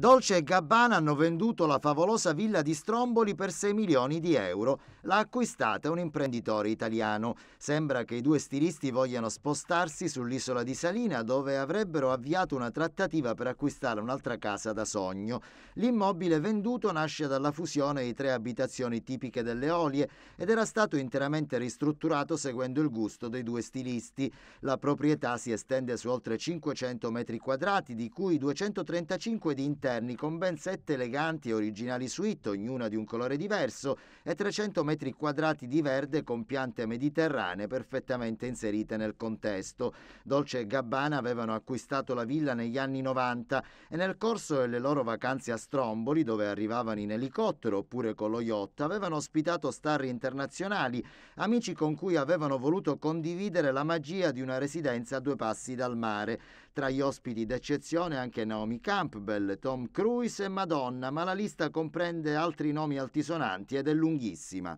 Dolce e Gabbana hanno venduto la favolosa villa di Stromboli per 6 milioni di euro. L'ha acquistata un imprenditore italiano. Sembra che i due stilisti vogliano spostarsi sull'isola di Salina dove avrebbero avviato una trattativa per acquistare un'altra casa da sogno. L'immobile venduto nasce dalla fusione di tre abitazioni tipiche delle Olie ed era stato interamente ristrutturato seguendo il gusto dei due stilisti. La proprietà si estende su oltre 500 metri quadrati di cui 235 di interno interni con ben sette eleganti e originali suite, ognuna di un colore diverso, e 300 metri quadrati di verde con piante mediterranee perfettamente inserite nel contesto. Dolce e Gabbana avevano acquistato la villa negli anni 90 e nel corso delle loro vacanze a Stromboli, dove arrivavano in elicottero oppure con lo yacht, avevano ospitato star internazionali, amici con cui avevano voluto condividere la magia di una residenza a due passi dal mare. Tra gli ospiti d'eccezione anche Naomi Campbell, Tom Tom Cruise e Madonna, ma la lista comprende altri nomi altisonanti ed è lunghissima.